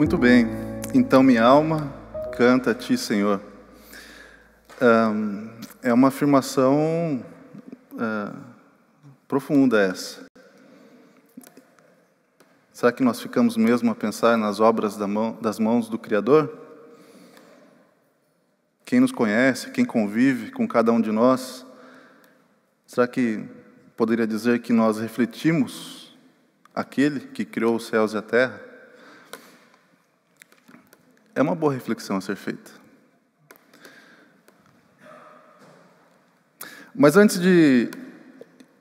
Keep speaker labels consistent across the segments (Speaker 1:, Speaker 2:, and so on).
Speaker 1: Muito bem, então minha alma canta a Ti, Senhor. é uma afirmação eh, profunda essa. Será que nós ficamos mesmo a pensar nas obras das mãos do Criador? Quem nos conhece, quem convive com cada um de nós, será que poderia dizer que nós refletimos aquele que criou os céus e a terra? É uma boa reflexão a ser feita. Mas antes de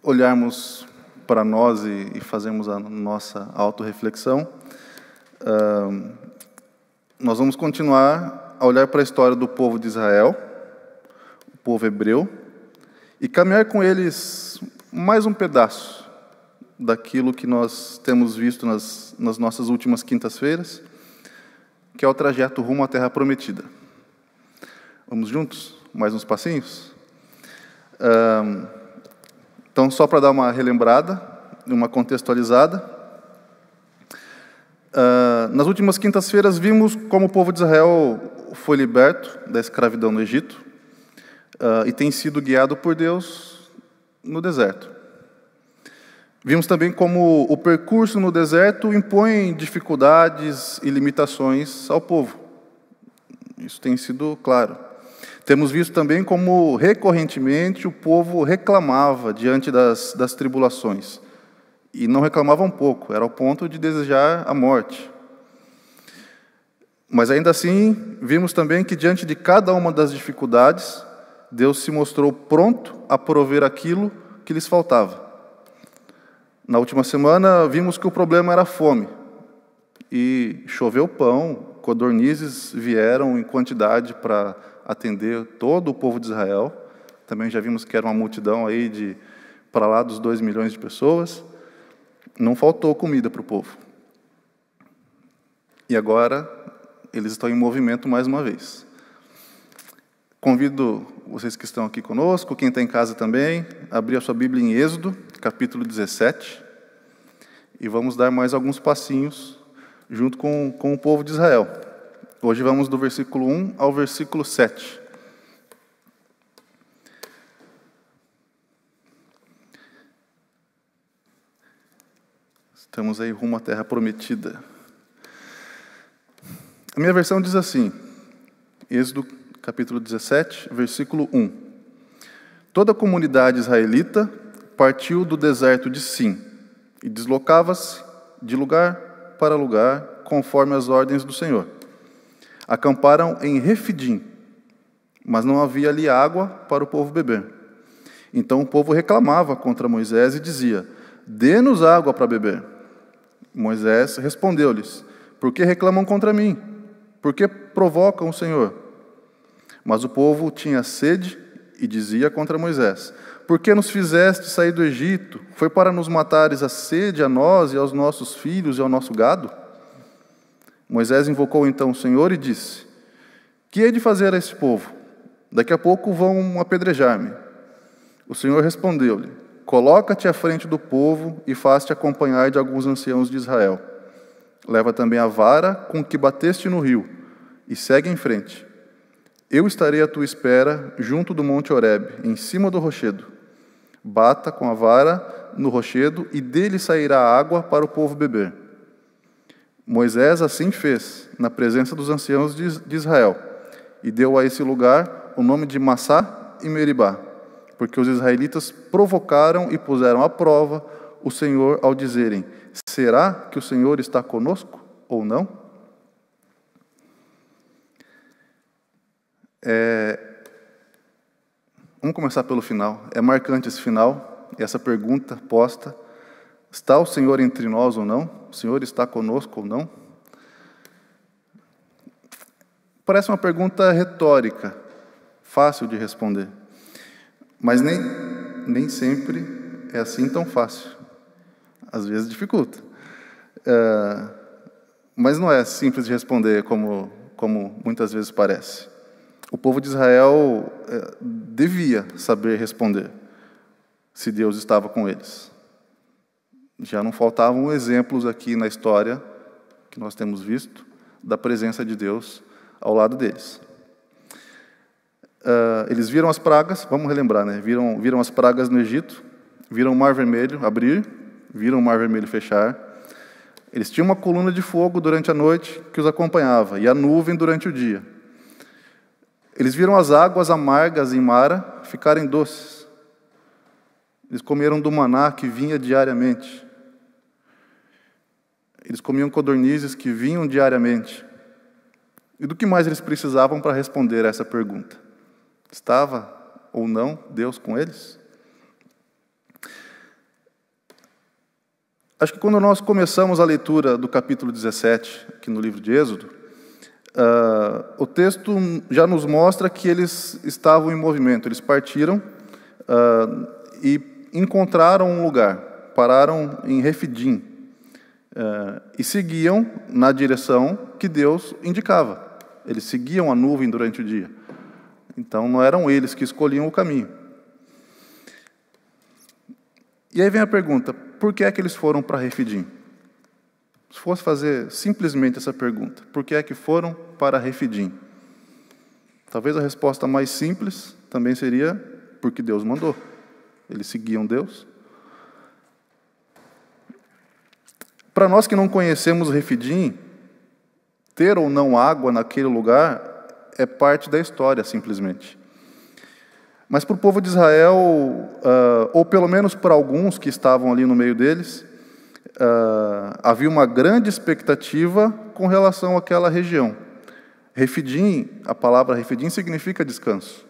Speaker 1: olharmos para nós e, e fazermos a nossa autorreflexão, uh, nós vamos continuar a olhar para a história do povo de Israel, o povo hebreu, e caminhar com eles mais um pedaço daquilo que nós temos visto nas, nas nossas últimas quintas-feiras que é o trajeto rumo à Terra Prometida. Vamos juntos? Mais uns passinhos? Então, só para dar uma relembrada, uma contextualizada. Nas últimas quintas-feiras, vimos como o povo de Israel foi liberto da escravidão no Egito e tem sido guiado por Deus no deserto. Vimos também como o percurso no deserto impõe dificuldades e limitações ao povo. Isso tem sido claro. Temos visto também como recorrentemente o povo reclamava diante das, das tribulações. E não reclamava um pouco, era ao ponto de desejar a morte. Mas ainda assim, vimos também que diante de cada uma das dificuldades, Deus se mostrou pronto a prover aquilo que lhes faltava. Na última semana, vimos que o problema era a fome. E choveu pão, codornizes vieram em quantidade para atender todo o povo de Israel. Também já vimos que era uma multidão aí de para lá dos 2 milhões de pessoas. Não faltou comida para o povo. E agora eles estão em movimento mais uma vez. Convido vocês que estão aqui conosco, quem está em casa também, a abrir a sua Bíblia em Êxodo capítulo 17, e vamos dar mais alguns passinhos junto com, com o povo de Israel. Hoje vamos do versículo 1 ao versículo 7. Estamos aí rumo à terra prometida. A minha versão diz assim, Êxodo capítulo 17, versículo 1. Toda a comunidade israelita partiu do deserto de Sim e deslocava-se de lugar para lugar conforme as ordens do Senhor. Acamparam em Refidim, mas não havia ali água para o povo beber. Então o povo reclamava contra Moisés e dizia: Dê-nos água para beber. Moisés respondeu-lhes: Por que reclamam contra mim? Por que provocam o Senhor? Mas o povo tinha sede e dizia contra Moisés: por que nos fizeste sair do Egito? Foi para nos matares a sede, a nós e aos nossos filhos e ao nosso gado? Moisés invocou então o Senhor e disse: Que hei de fazer a esse povo? Daqui a pouco vão apedrejar-me. O Senhor respondeu-lhe: Coloca-te à frente do povo e faz-te acompanhar de alguns anciãos de Israel. Leva também a vara com que bateste no rio e segue em frente. Eu estarei à tua espera junto do monte Horebe, em cima do rochedo. Bata com a vara no rochedo, e dele sairá água para o povo beber. Moisés assim fez, na presença dos anciãos de Israel, e deu a esse lugar o nome de Massá e Meribá, porque os israelitas provocaram e puseram à prova o Senhor ao dizerem: Será que o Senhor está conosco ou não? É, Vamos começar pelo final. É marcante esse final, essa pergunta posta: está o Senhor entre nós ou não? O Senhor está conosco ou não? Parece uma pergunta retórica, fácil de responder, mas nem, nem sempre é assim tão fácil. Às vezes dificulta. É, mas não é simples de responder como, como muitas vezes parece o povo de Israel é, devia saber responder se Deus estava com eles. Já não faltavam exemplos aqui na história que nós temos visto da presença de Deus ao lado deles. É, eles viram as pragas, vamos relembrar, né? Viram, viram as pragas no Egito, viram o Mar Vermelho abrir, viram o Mar Vermelho fechar. Eles tinham uma coluna de fogo durante a noite que os acompanhava e a nuvem durante o dia. Eles viram as águas amargas em Mara ficarem doces. Eles comeram do maná que vinha diariamente. Eles comiam codornizes que vinham diariamente. E do que mais eles precisavam para responder a essa pergunta? Estava ou não Deus com eles? Acho que quando nós começamos a leitura do capítulo 17, aqui no livro de Êxodo, Uh, o texto já nos mostra que eles estavam em movimento, eles partiram uh, e encontraram um lugar, pararam em Refidim uh, e seguiam na direção que Deus indicava. Eles seguiam a nuvem durante o dia. Então não eram eles que escolhiam o caminho. E aí vem a pergunta: por que é que eles foram para Refidim? Se fosse fazer simplesmente essa pergunta, por que é que foram para Refidim? Talvez a resposta mais simples também seria porque Deus mandou. Eles seguiam Deus. Para nós que não conhecemos Refidim, ter ou não água naquele lugar é parte da história, simplesmente. Mas para o povo de Israel, ah, ou pelo menos para alguns que estavam ali no meio deles, uh, havia uma grande expectativa com relação àquela região. Refidim, a palavra refidim significa descanso.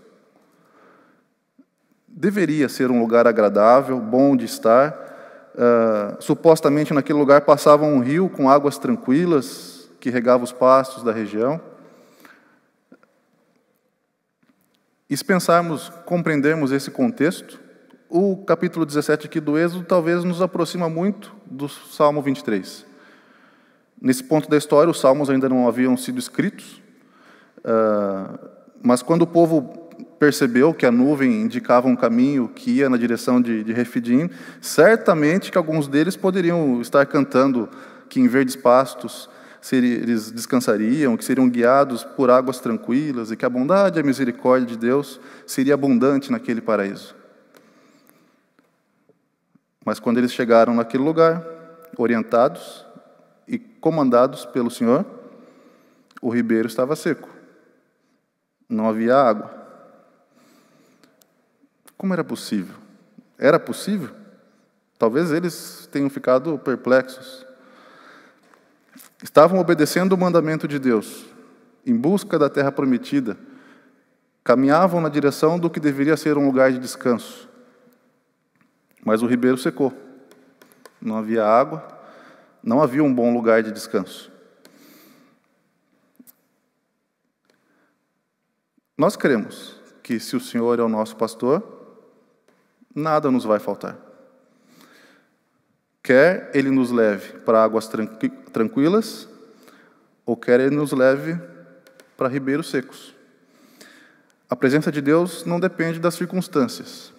Speaker 1: Deveria ser um lugar agradável, bom de estar. Uh, supostamente naquele lugar passava um rio com águas tranquilas que regava os pastos da região. E se pensarmos, compreendermos esse contexto, o capítulo 17 aqui do Êxodo talvez nos aproxima muito do Salmo 23. Nesse ponto da história, os salmos ainda não haviam sido escritos, ah, mas quando o povo percebeu que a nuvem indicava um caminho que ia na direção de, de Refidim, certamente que alguns deles poderiam estar cantando que em verdes pastos eles descansariam, que seriam guiados por águas tranquilas e que a bondade e a misericórdia de Deus seria abundante naquele paraíso. Mas quando eles chegaram naquele lugar, orientados e comandados pelo Senhor, o ribeiro estava seco. Não havia água. Como era possível? Era possível? Talvez eles tenham ficado perplexos. Estavam obedecendo o mandamento de Deus, em busca da terra prometida, caminhavam na direção do que deveria ser um lugar de descanso. Mas o ribeiro secou. Não havia água, não havia um bom lugar de descanso. Nós cremos que se o Senhor é o nosso pastor, nada nos vai faltar. Quer ele nos leve para águas tranquilas, ou quer ele nos leve para ribeiros secos. A presença de Deus não depende das circunstâncias,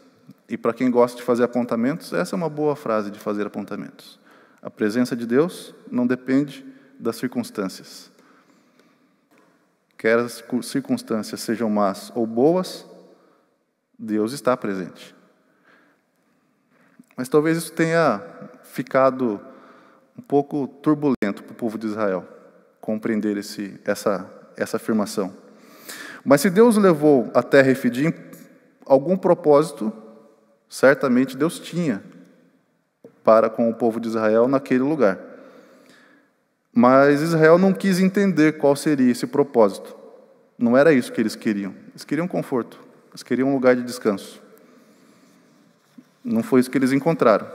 Speaker 1: e para quem gosta de fazer apontamentos, essa é uma boa frase de fazer apontamentos. A presença de Deus não depende das circunstâncias. Quer as circunstâncias sejam más ou boas, Deus está presente. Mas talvez isso tenha ficado um pouco turbulento para o povo de Israel compreender esse, essa, essa afirmação. Mas se Deus levou a terra Efidim, algum propósito certamente Deus tinha para com o povo de Israel naquele lugar. Mas Israel não quis entender qual seria esse propósito. Não era isso que eles queriam. Eles queriam conforto, eles queriam um lugar de descanso. Não foi isso que eles encontraram.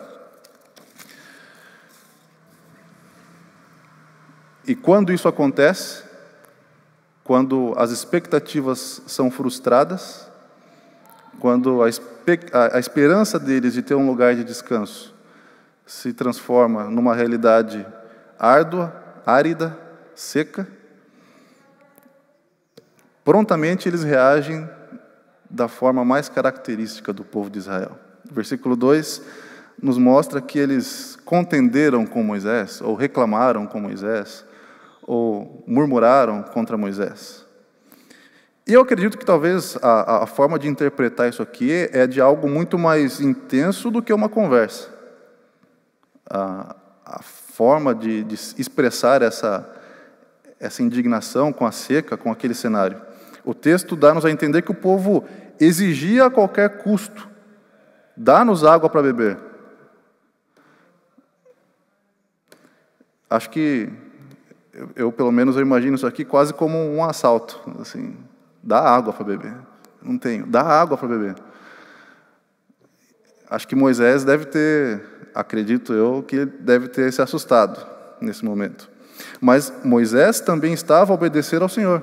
Speaker 1: E quando isso acontece, quando as expectativas são frustradas, quando a, a, a esperança deles de ter um lugar de descanso se transforma numa realidade árdua, árida, seca, prontamente eles reagem da forma mais característica do povo de Israel. O versículo 2 nos mostra que eles contenderam com Moisés, ou reclamaram com Moisés, ou murmuraram contra Moisés. E eu acredito que talvez a, a forma de interpretar isso aqui é de algo muito mais intenso do que uma conversa. A, a forma de, de expressar essa, essa indignação com a seca, com aquele cenário. O texto dá-nos a entender que o povo exigia a qualquer custo: dá-nos água para beber. Acho que eu, pelo menos, eu imagino isso aqui quase como um assalto. Assim, Dá água para beber. Não tenho. Dá água para beber. Acho que Moisés deve ter, acredito eu, que deve ter se assustado nesse momento. Mas Moisés também estava a obedecer ao Senhor.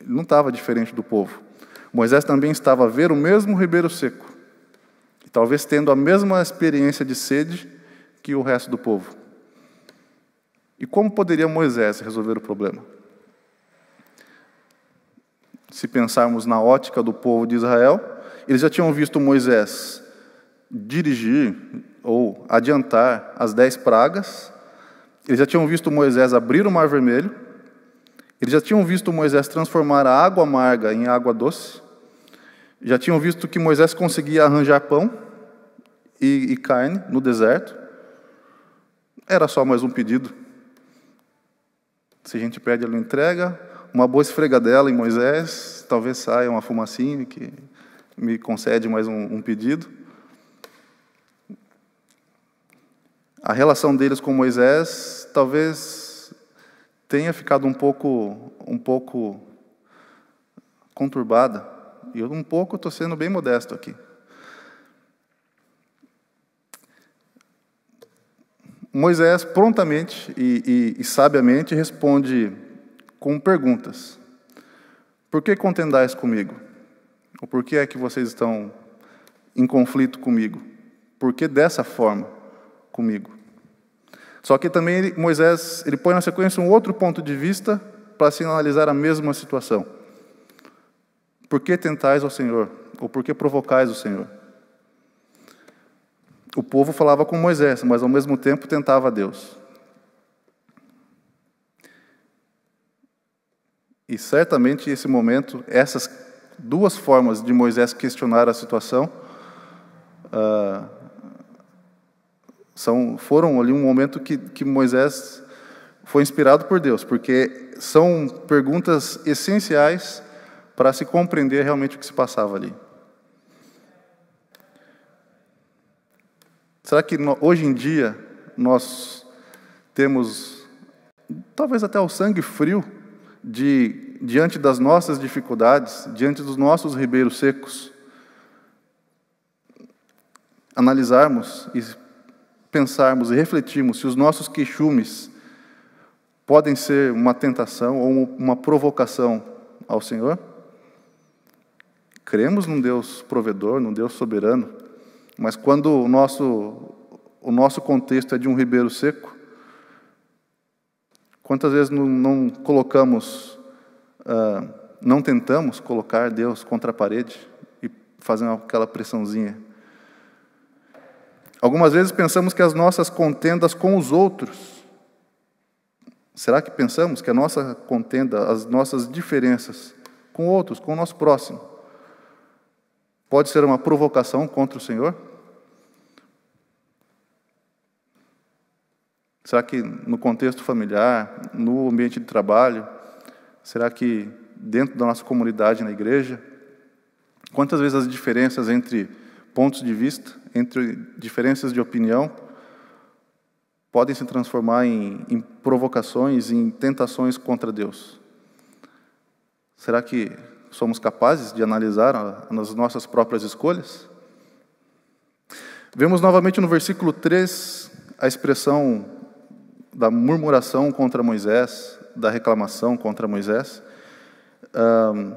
Speaker 1: Ele não estava diferente do povo. Moisés também estava a ver o mesmo ribeiro seco. talvez tendo a mesma experiência de sede que o resto do povo. E como poderia Moisés resolver o problema? Se pensarmos na ótica do povo de Israel, eles já tinham visto Moisés dirigir ou adiantar as dez pragas, eles já tinham visto Moisés abrir o mar vermelho, eles já tinham visto Moisés transformar a água amarga em água doce, já tinham visto que Moisés conseguia arranjar pão e, e carne no deserto. Era só mais um pedido. Se a gente pede, ele entrega uma boa esfregadela em Moisés, talvez saia uma fumacinha que me concede mais um, um pedido. A relação deles com Moisés talvez tenha ficado um pouco, um pouco conturbada. E eu um pouco estou sendo bem modesto aqui. Moisés prontamente e, e, e sabiamente responde com perguntas. Por que contendais comigo? Ou por que é que vocês estão em conflito comigo? Por que dessa forma comigo? Só que também ele, Moisés ele põe na sequência um outro ponto de vista para sinalizar a mesma situação. Por que tentais ao Senhor? Ou por que provocais o Senhor? O povo falava com Moisés, mas ao mesmo tempo tentava a Deus. E certamente esse momento, essas duas formas de Moisés questionar a situação uh, são, foram ali um momento que, que Moisés foi inspirado por Deus, porque são perguntas essenciais para se compreender realmente o que se passava ali. Será que hoje em dia nós temos talvez até o sangue frio de, diante das nossas dificuldades, diante dos nossos ribeiros secos, analisarmos e pensarmos e refletirmos se os nossos queixumes podem ser uma tentação ou uma provocação ao Senhor? Cremos num Deus provedor, num Deus soberano, mas quando o nosso, o nosso contexto é de um ribeiro seco, Quantas vezes não, não colocamos, uh, não tentamos colocar Deus contra a parede e fazer aquela pressãozinha? Algumas vezes pensamos que as nossas contendas com os outros, será que pensamos que a nossa contenda, as nossas diferenças com outros, com o nosso próximo, pode ser uma provocação contra o Senhor? Será que no contexto familiar, no ambiente de trabalho, será que dentro da nossa comunidade na igreja? Quantas vezes as diferenças entre pontos de vista, entre diferenças de opinião, podem se transformar em, em provocações, em tentações contra Deus? Será que somos capazes de analisar as nossas próprias escolhas? Vemos novamente no versículo 3 a expressão da murmuração contra Moisés, da reclamação contra Moisés. Um,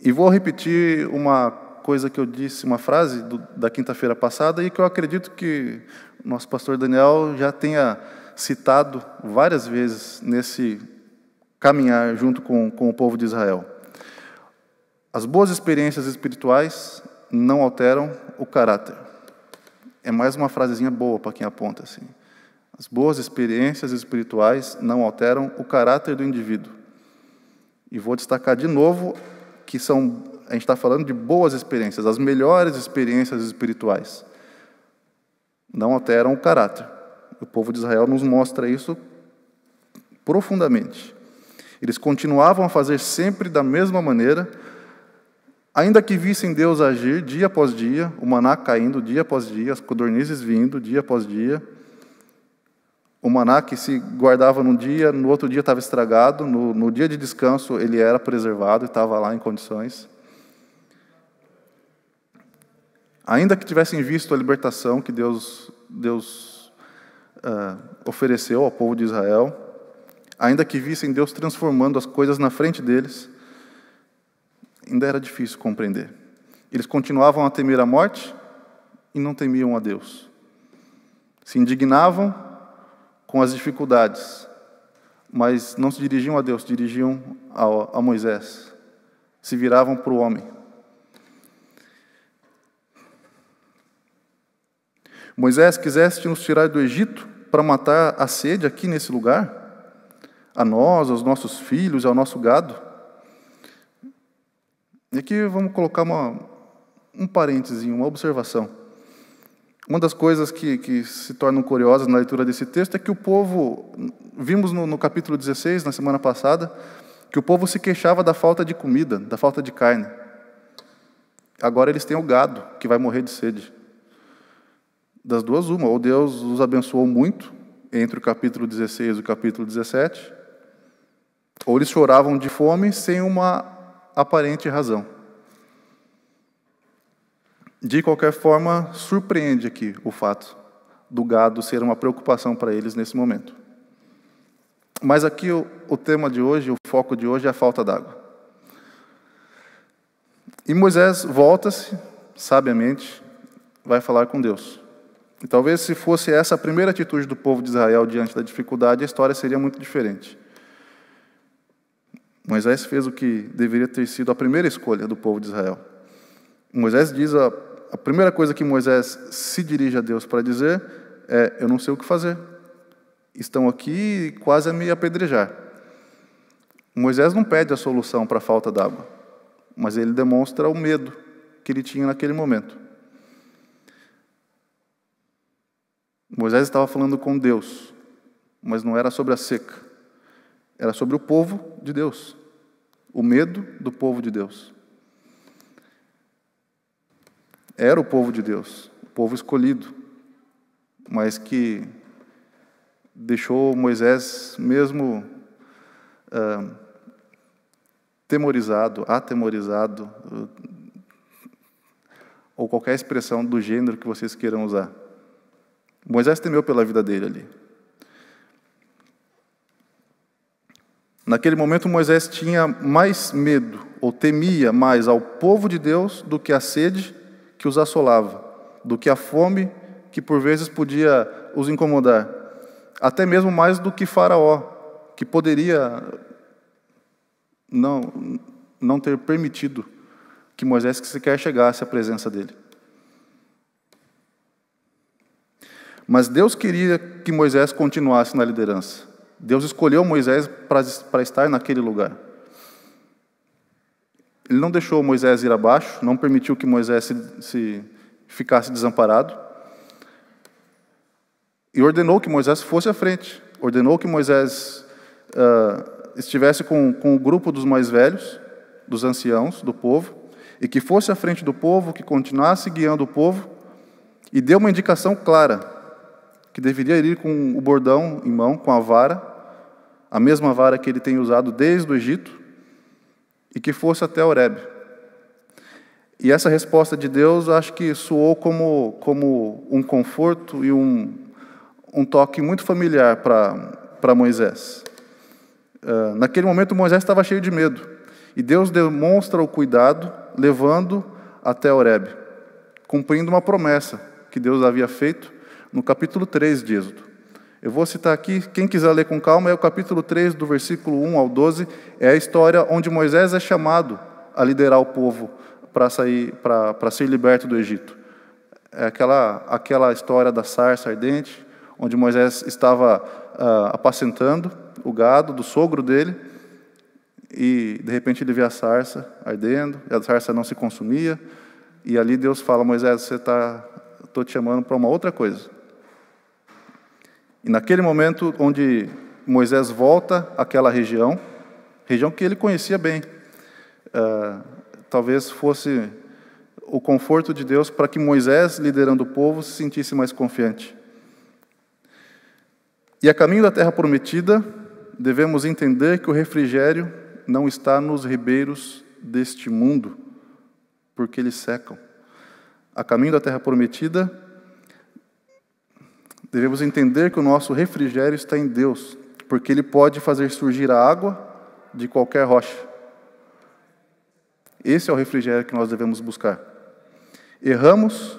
Speaker 1: e vou repetir uma coisa que eu disse, uma frase do, da quinta-feira passada, e que eu acredito que nosso pastor Daniel já tenha citado várias vezes nesse caminhar junto com, com o povo de Israel. As boas experiências espirituais não alteram o caráter. É mais uma frasezinha boa para quem aponta assim. As boas experiências espirituais não alteram o caráter do indivíduo. E vou destacar de novo que são, a gente está falando de boas experiências, as melhores experiências espirituais. Não alteram o caráter. O povo de Israel nos mostra isso profundamente. Eles continuavam a fazer sempre da mesma maneira, ainda que vissem Deus agir dia após dia, o maná caindo dia após dia, as codornizes vindo dia após dia o maná que se guardava num dia, no outro dia estava estragado, no, no dia de descanso ele era preservado e estava lá em condições. Ainda que tivessem visto a libertação que Deus, Deus uh, ofereceu ao povo de Israel, ainda que vissem Deus transformando as coisas na frente deles, ainda era difícil compreender. Eles continuavam a temer a morte e não temiam a Deus. Se indignavam com as dificuldades, mas não se dirigiam a Deus, se dirigiam a, a Moisés, se viravam para o homem. Moisés, quiseste nos tirar do Egito para matar a sede aqui nesse lugar? A nós, aos nossos filhos, ao nosso gado? E aqui vamos colocar uma, um parêntese, uma observação. Uma das coisas que, que, se tornam curiosas na leitura desse texto é que o povo, vimos no, no, capítulo 16, na semana passada, que o povo se queixava da falta de comida, da falta de carne. Agora eles têm o gado, que vai morrer de sede. Das duas, uma, ou Deus os abençoou muito, entre o capítulo 16 e o capítulo 17, ou eles choravam de fome sem uma aparente razão. De qualquer forma, surpreende aqui o fato do gado ser uma preocupação para eles nesse momento. Mas aqui o, o tema de hoje, o foco de hoje é a falta d'água. E Moisés volta-se, sabiamente, vai falar com Deus. E talvez se fosse essa a primeira atitude do povo de Israel diante da dificuldade, a história seria muito diferente. Moisés fez o que deveria ter sido a primeira escolha do povo de Israel. Moisés diz a a primeira coisa que Moisés se dirige a Deus para dizer é: Eu não sei o que fazer. Estão aqui quase a me apedrejar. Moisés não pede a solução para a falta d'água, mas ele demonstra o medo que ele tinha naquele momento. Moisés estava falando com Deus, mas não era sobre a seca, era sobre o povo de Deus, o medo do povo de Deus era o povo de Deus, o povo escolhido, mas que deixou Moisés mesmo ah, temorizado, atemorizado, ou qualquer expressão do gênero que vocês queiram usar. Moisés temeu pela vida dele ali. Naquele momento, Moisés tinha mais medo, ou temia mais ao povo de Deus do que a sede que os assolava, do que a fome que por vezes podia os incomodar, até mesmo mais do que Faraó, que poderia não, não ter permitido que Moisés sequer chegasse à presença dele. Mas Deus queria que Moisés continuasse na liderança. Deus escolheu Moisés para estar naquele lugar. Ele não deixou Moisés ir abaixo, não permitiu que Moisés se, se ficasse desamparado. E ordenou que Moisés fosse à frente, ordenou que Moisés uh, estivesse com, com o grupo dos mais velhos, dos anciãos, do povo, e que fosse à frente do povo, que continuasse guiando o povo, e deu uma indicação clara, que deveria ir com o bordão em mão, com a vara, a mesma vara que ele tem usado desde o Egito, e que fosse até Horeb. E essa resposta de Deus, acho que soou como, como um conforto e um, um toque muito familiar para Moisés. Uh, naquele momento, Moisés estava cheio de medo. E Deus demonstra o cuidado, levando até Horeb, cumprindo uma promessa que Deus havia feito no capítulo 3 de Êxodo. Eu vou citar aqui, quem quiser ler com calma, é o capítulo 3, do versículo 1 ao 12, é a história onde Moisés é chamado a liderar o povo para sair, para, ser liberto do Egito. É aquela, aquela história da sarça ardente, onde Moisés estava uh, apacentando o gado do sogro dele, e de repente ele vê a sarça ardendo, e a sarça não se consumia, e ali Deus fala, Moisés, você está, estou te chamando para uma outra coisa. E naquele momento onde Moisés volta àquela região, região que ele conhecia bem, uh, talvez fosse o conforto de Deus para que Moisés, liderando o povo, se sentisse mais confiante. E a caminho da terra prometida, devemos entender que o refrigério não está nos ribeiros deste mundo, porque eles secam. A caminho da terra prometida, Devemos entender que o nosso refrigério está em Deus, porque Ele pode fazer surgir a água de qualquer rocha. Esse é o refrigério que nós devemos buscar. Erramos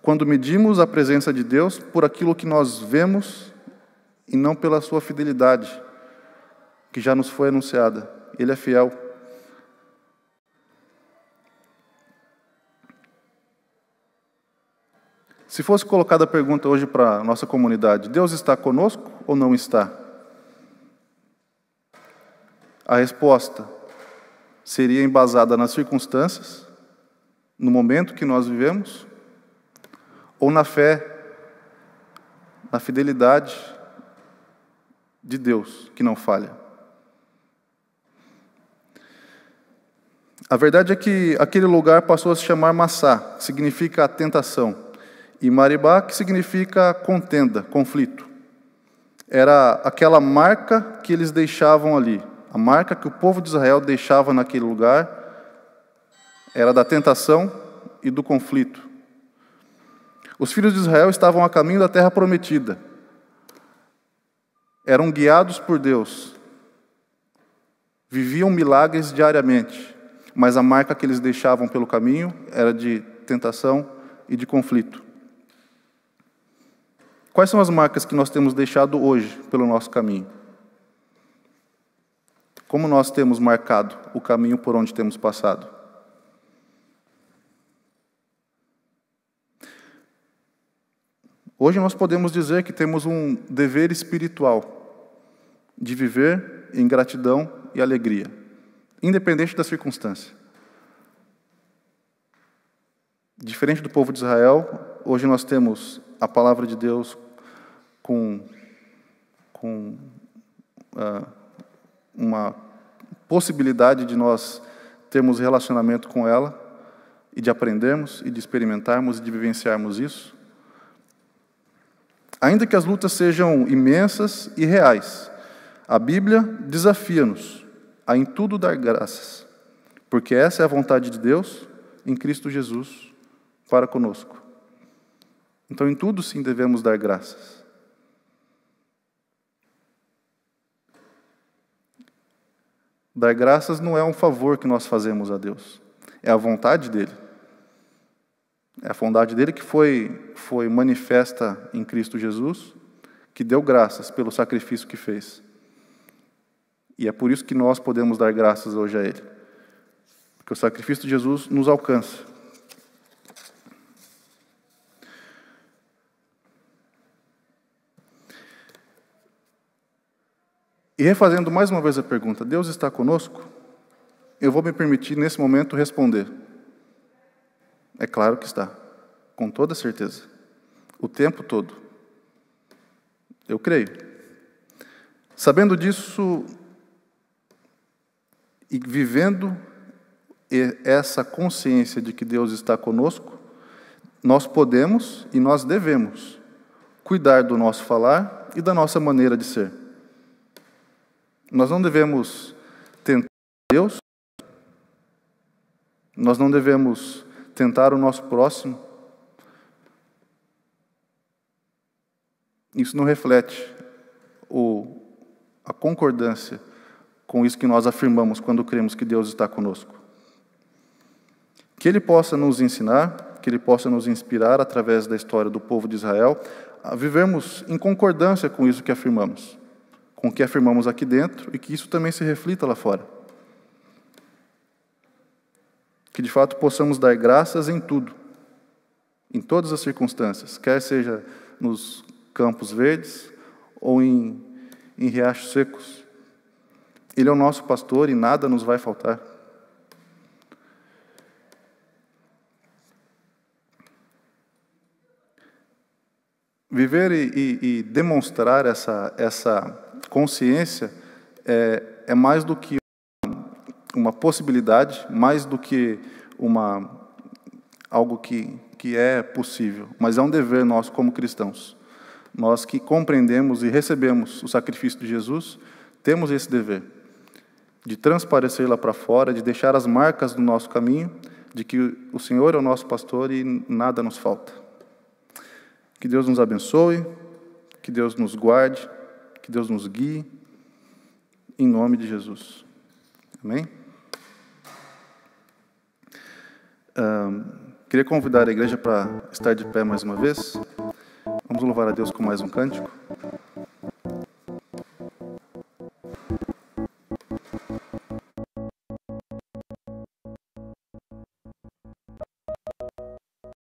Speaker 1: quando medimos a presença de Deus por aquilo que nós vemos e não pela Sua fidelidade, que já nos foi anunciada. Ele é fiel. Se fosse colocada a pergunta hoje para a nossa comunidade, Deus está conosco ou não está? A resposta seria embasada nas circunstâncias, no momento que nós vivemos, ou na fé, na fidelidade de Deus, que não falha. A verdade é que aquele lugar passou a se chamar Massá, significa a tentação. E Maribá, que significa contenda, conflito. Era aquela marca que eles deixavam ali, a marca que o povo de Israel deixava naquele lugar, era da tentação e do conflito. Os filhos de Israel estavam a caminho da terra prometida. Eram guiados por Deus. Viviam milagres diariamente, mas a marca que eles deixavam pelo caminho era de tentação e de conflito. Quais são as marcas que nós temos deixado hoje pelo nosso caminho? Como nós temos marcado o caminho por onde temos passado? Hoje nós podemos dizer que temos um dever espiritual de viver em gratidão e alegria, independente da circunstância. Diferente do povo de Israel, hoje nós temos a palavra de Deus com, com uh, uma possibilidade de nós termos relacionamento com ela e de aprendermos e de experimentarmos e de vivenciarmos isso. Ainda que as lutas sejam imensas e reais, a Bíblia desafia-nos a em tudo dar graças, porque essa é a vontade de Deus em Cristo Jesus para conosco. Então, em tudo sim devemos dar graças. Dar graças não é um favor que nós fazemos a Deus, é a vontade dele. É a vontade dele que foi, foi manifesta em Cristo Jesus, que deu graças pelo sacrifício que fez. E é por isso que nós podemos dar graças hoje a Ele. Porque o sacrifício de Jesus nos alcança. E refazendo mais uma vez a pergunta: Deus está conosco? Eu vou me permitir nesse momento responder. É claro que está, com toda certeza, o tempo todo. Eu creio. Sabendo disso e vivendo essa consciência de que Deus está conosco, nós podemos e nós devemos cuidar do nosso falar e da nossa maneira de ser. Nós não devemos tentar Deus, nós não devemos tentar o nosso próximo. Isso não reflete o, a concordância com isso que nós afirmamos quando cremos que Deus está conosco. Que Ele possa nos ensinar, que Ele possa nos inspirar através da história do povo de Israel a vivermos em concordância com isso que afirmamos com o que afirmamos aqui dentro e que isso também se reflita lá fora. Que de fato possamos dar graças em tudo, em todas as circunstâncias, quer seja nos campos verdes ou em, em riachos secos. Ele é o nosso pastor e nada nos vai faltar. Viver e, e, e demonstrar essa, essa consciência é, é mais do que uma possibilidade, mais do que uma algo que, que é possível, mas é um dever nosso como cristãos. Nós que compreendemos e recebemos o sacrifício de Jesus, temos esse dever de transparecer lá para fora, de deixar as marcas do nosso caminho, de que o Senhor é o nosso pastor e nada nos falta. Que Deus nos abençoe, que Deus nos guarde. Que Deus nos guie, em nome de Jesus. Amém? Um, queria convidar a igreja para estar de pé mais uma vez. Vamos louvar a Deus com mais um cântico.